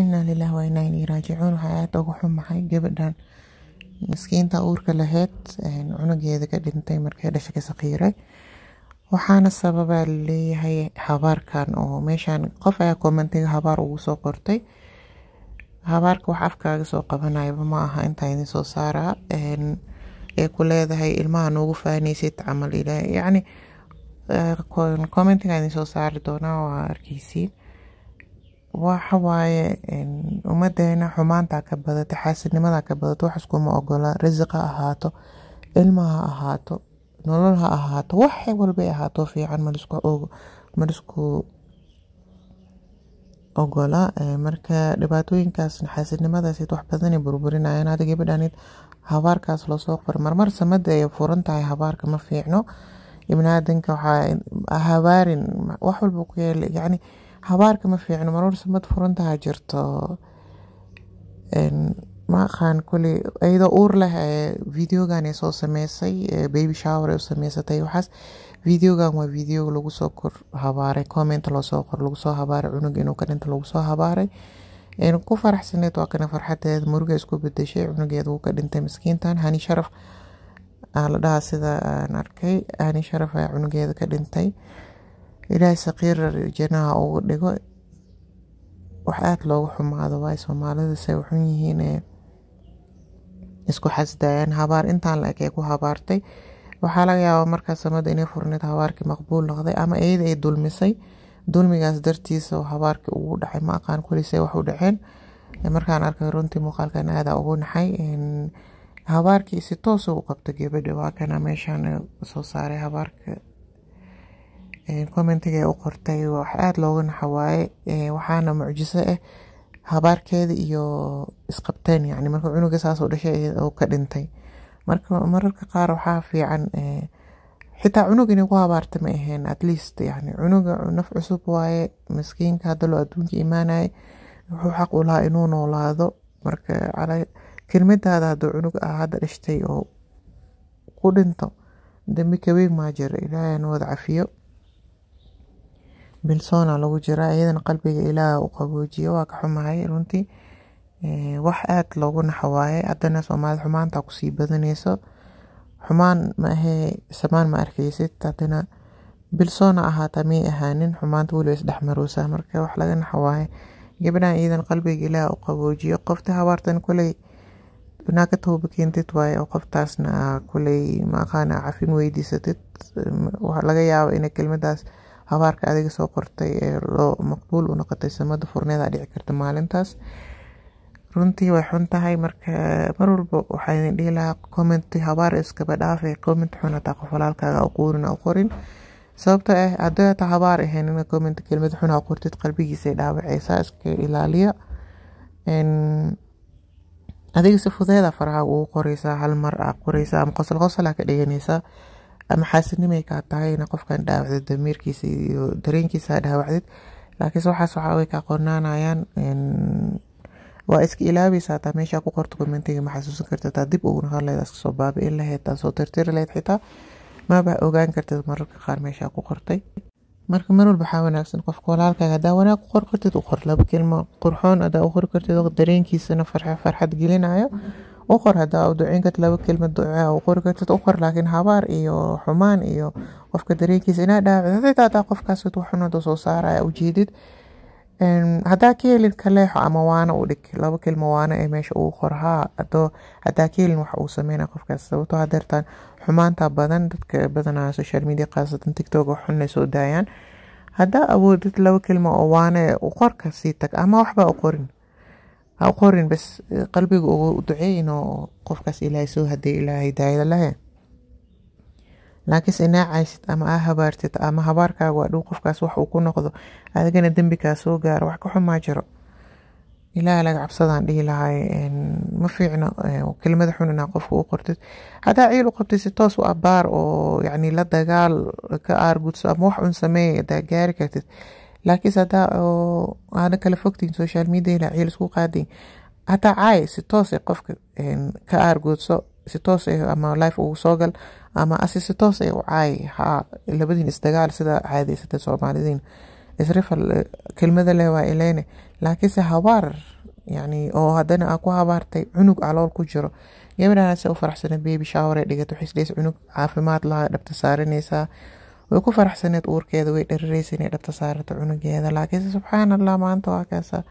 inaa lilah waa inaa raajicuun waxaa aad ugu xumahay gabadhan miskiinta uurka laheyd cunugeeda ka dhintay markay dhasha ka sakiiray waxaana sababaa laleeyahay habaarkan oo meeshaan qof ayaa kommentiga habaar ugu soo qortay habaarka wax afkaaga soo qabanayaba ma aha intaa idin soo saaraa ee ku leedahay ilmaha noogu faanaysid camal ilaah yacni commentiga idin soo saari doonaa waa arkeysiin waxa waaye ummadeena xumaanta ka badata xaasidnimada ka badata wax iskuma ogola risiq ha ahaato ilma ha ahaato nolol ha ahaato wax walbay ahaato fiican malisku ogola marka dhibaatooyinkaasna xaasidnimadaas wax badana burburinayaan hada gabadhanid habaarkaas lasoo qori marmar samada ay furan tahay habaarka ma fiicno ibnaadanka waxaa habaarin wax walba ku yaala yacni habaarka ma fiicno marwarsa mad furantaha jirto ma aqaan kuley uur leh videoganay soo sameysay baby shower ay u sameysatay waxaas videogan waa video lagu soo kor habaaray commenta loosoo qor lagu soo habaaray cunug inuu ka dhinta lagu soo habaaray ku faraxsaneed waa kana farxadeed muruga isku bedeshay cunugeed wuu ka dhintay miskiintan hani sharaf la dhahaa sida aan arkay hani sharaf ayaa cunugeeda ka dhintay ilaahay sakiirar janaha ugu dhigo wax aada loogu xumaado waay soomaalida say u xun yihiinee eh. isku xasdaayaan habaar intaan la eg ee ku habaartay waxaa laga yaabaa markaa samada inay furneed habaarkii maqbuul noqday ama iyada ay dulmisay dulmigaas dartiisa oo habaarkii ugu dhacay ma aqaan kolisay wax u dhaceen markaan arkay runtii muuqaalkan aada ugu naxay habaarkii si toosa u qabto gabadha waa kana meeshaan soo saaray habaarka commentiga u qortay wax aada looga naxa waaye waxaana mucjiso ah habaarkeeda iyo isqabteen yani marka cunuga saasoo dhashay oo ka dhintay marka mararka qaar waxaa fiican xitaa cunug inay ku habaarta ma aheen at least yani cunuga naf cusub waaye maskiinka hadda loo adduunka imaanay wuxuu xaq u lahaa inuu noolaado marka kelmadaada hadduu cunug ah hadda dhashtay oo ku dhinto dembi kaweyn maa jiro ilaahayna wada cafiyo bilsoona lagu jira iyadana qalbiga ilaah u qaboojiyo waa ka xumahay runtii eh, wax aad loogu naxawaaye haddana soomaalida xumaanta kusii badanayso xumaan maahe samaan ma arkeysid haddana bilsoona ahaata may ahaanin xumaanta weliba isdhexmaroosa marka wax laga naxawaaye gabadhan iyadan qalbiga ilaaha u qaboojiyo qofta habaartan koley inaa ka tooba keentid waaye oo qoftaasna kuley maaqaan cafin weydiisatid laga yaabo ina kelmadaas habaarka adiga soo qortay ee loo maqbuul u noqotay samada furneeda dhici karta maalintaas runtii way xun tahay marka mar walba waxaan dhihi lahaa comment habaar iskaba dhaafe comment xun hataa qof walaalkaaga u qorin sababta ah haddii hataa habaar ahayn ina comment kelmad xun ha qalbigiisay dhaawaceysaa iska ilaaliya adiga si fudeeda faraha ugu qoreysaa hal mar aa qoreysaa ama qosol qosol ka dhiganeysaa ama xaasinimay kaa tahay ina qofkan dhaawacdid damiirkiisa iyo dareenkiisa dhaawacdid laakiinse waxaas waxaa way ka qonaanayaan waa iska ilaabaysa hataa meeshaa ku qorto commentiga ma xasuusan kartid hataa dib ugu naqon iska soo baabi'in lahayd taa soo tirtiri lahayd xitaa maba ogaan kartid mararka qaar meeshaa ku qortay marka mar walba waxaa wanaagsan qofka walaalkaaga ah, hadaa wanaag u qor kartid u qor laba kelmo qurxoon hadaa u qori kartid dareenkiisana farxad gelinaayo mm -hmm qor hadaa u laba kelmad duca u qori kartid uqor laakiin habaar iyo xumaan iyo qofka dareenkiisa inaa dhaawacdo hadaa qofkaas waxunada soo saaraya ujeedid hadaa ka helin kaleexo ama waana u dhig laba kelmo waana ee meesha uu qor haa adoo ka helin wax uu sameyna qofkaas sababtoo ah hadeertaan xumaanta badan dadka badanaa social media khaasatan tiktok waxunay soo daayaan hadaa awoodid laba kelmo oo waana u qorka sii tag ama waxba u qorin ha u qorin bas qalbiga ugu duceeyin oo qofkaas ilaahay soo haday ilaahay daayada lahe laakiinse inaa caysid ama aa habaartid ama habaarkaagu adhow qofkaas wax uu ku noqdo adigana dembikaa soo gaaro wax ka xumaa jiro ilaaha laga cabsadaan dhihi lahay ma fiicno kelimada xun inaa qofka u qortid haddaa ciil u qabtid si toos u abaar oo yacni la dagaal ka aargudso ama wax un sameeya hadaa gaari kartid laakiinse hadaa oo aana kala fogtiin social mediana ciil isku qaadayn hataa caaya si toos qofka ka aargoodso si toos ama life ugu soo gal ama asi si toos u caay haa labadiin isdagaal sida caadaysata soomaalidiin isrifal eh, kelmada leh waa eleene laakiinse habaar yani oo hadana aa ku habaartay cunug calool ah ku jiro gabadhaanase u faraxsana beebi shaaware dhigato xisleys cunug caafimaad lahaa dhabta saaranaysaa way ku faraxsaneed uurkeeda way dharareysa inay dhabta saarata cunugeeda laakiinse subxaan allah maanta waa kaasa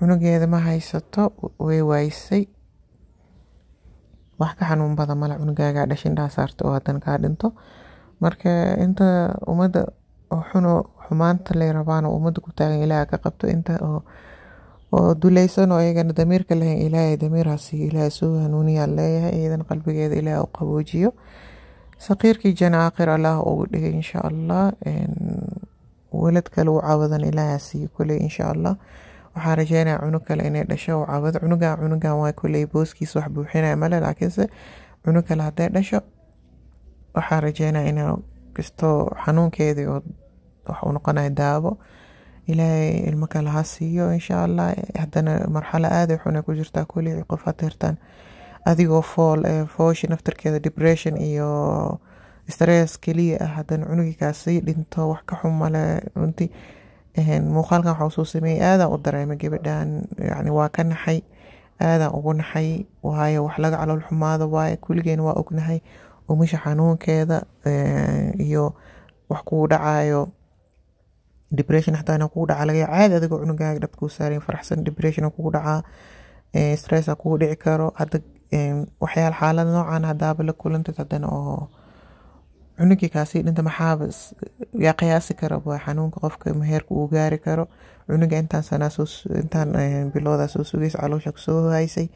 cunugeeda ma haysato way waaysay wax ka xanuun badan male cunugaagaa dhashin dhaa saarta oo hadan kaa dhinto marka inta ummadda xuno xumaanta lay rabaanoo ummadda ku taagan ilaaha ka qabto inta oo dulaysan oo iyagana damiirka lahayn ilaahay damiirhaasi ilaaha soo hanuuniyaa leeyahay iyadan qalbigeeda ilaaha u qaboojiyo saqiirkii jana aakhir allaah ugu dhigay insha allah welad kale uu caawadan ilaahaa siiyo koley insha allah waxaa rajeynaya cunug kale inay dhasho u caawado cunuga cunugan waa koley booskiis wax buuxinaya male laakiinse cunug kale hadday dhasho waxaa rajeynaya ina kisto xanuunkeedii oo wax u noqonaya daawo ilaahay ilmo kale ha siiyo insha allah haddana marxalo aaday xun ku jirtaa koley qof ha tirtaan adigoo fool eh, foosha naftarkeeda depression iyo stress keliya ah haddana cunugigaasi dhinto wax ka xumale male runti muuqaalkan waxaa sameeyey aadaan u dareemay gabadhan yani waa ka naxay aadaan ugu naxay waayo wax laga calool xumaado waaye kulligeen waa ognahay umisha xanuunkeeda eh, iyo wax kuu dhacayo depression xataa kugu dhaca laga caadi adigoo cunugaaga dhabkuu saarayn faraxsan depression kugu dhacaa eh, stressa kugu dhici karo hadda waxyaal xaalada noocan hadaaba la kulantid hadana oo cunugii kaasii dhinta maxaaba yaa qiyaasi kara xanuunka qofka meheerka uu gaari karo cunuga intaan sanaaintaan biloodaa soo sugays caloosha kusoo haysay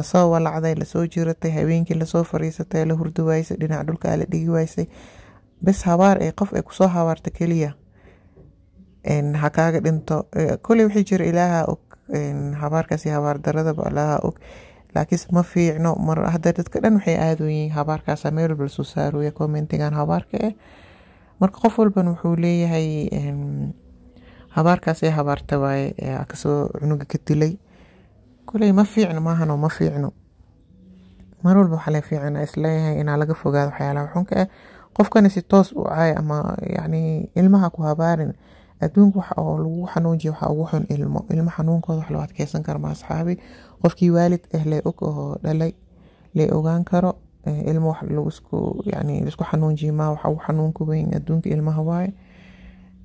lasoo walacday lasoo jiratay habeenkii lasoo fariisatay la hurdi waysay dhinac dhulka ala dhigi waysay bes habaar ee qof ay kusoo habaarta keliya ha kaaga dhinto koley wixii jira ilaaha og habaarkaasi habaar ilaaha og laakiinse ma fiicno mar hadda dadka dhan waxay aadu yihiin habaarkaasa meel walba lasoo saaroya commentigan habaarka eh marka qof walban wuxuu leeyahay habaarkaas ee habaarta waaye kasoo cunuga ka dilay kuley ma fiicno maahano ma fiicno mar walba waxaa la fiican isleeyahay inaa laga fogaado waxyaalaha xunka eh qofkana si toos u caay ama yacni ilmaha ku habaarin adduunka wax oo lagu xanuunjiya waxaa ugu xun ilmo ilmo xanuunkooda wax loo adkeysan karo ma asxaabi qofkii waalid ah eh lee og oo dhalay lee ogaan karo eh, ilmo wax lagusku yani laisku xanuunjiya maa waxa ugu xanuunka weyn adduunka ilmaha waaye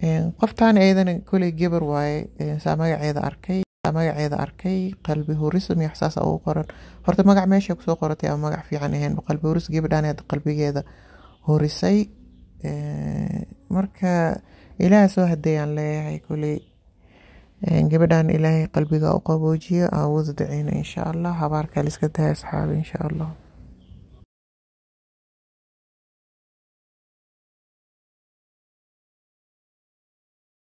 eh, qoftaan taan eedana koley gabar waaye saa magaceeda arkay magaceeda arkay qalbi huris miyaxsaas ah ugu qoran horta magac meeshay kusoo qoratay ama magac fiican ahayn qalbi huris gabadhaan qalbigeeda horisay marka ilaah soo hadeeyaan leeyahay kuley gabadhan ilaahay qalbiga u qaboojiyo aa uwada duceyna insha allah habaarkaa liska dahay asxaabi insha allah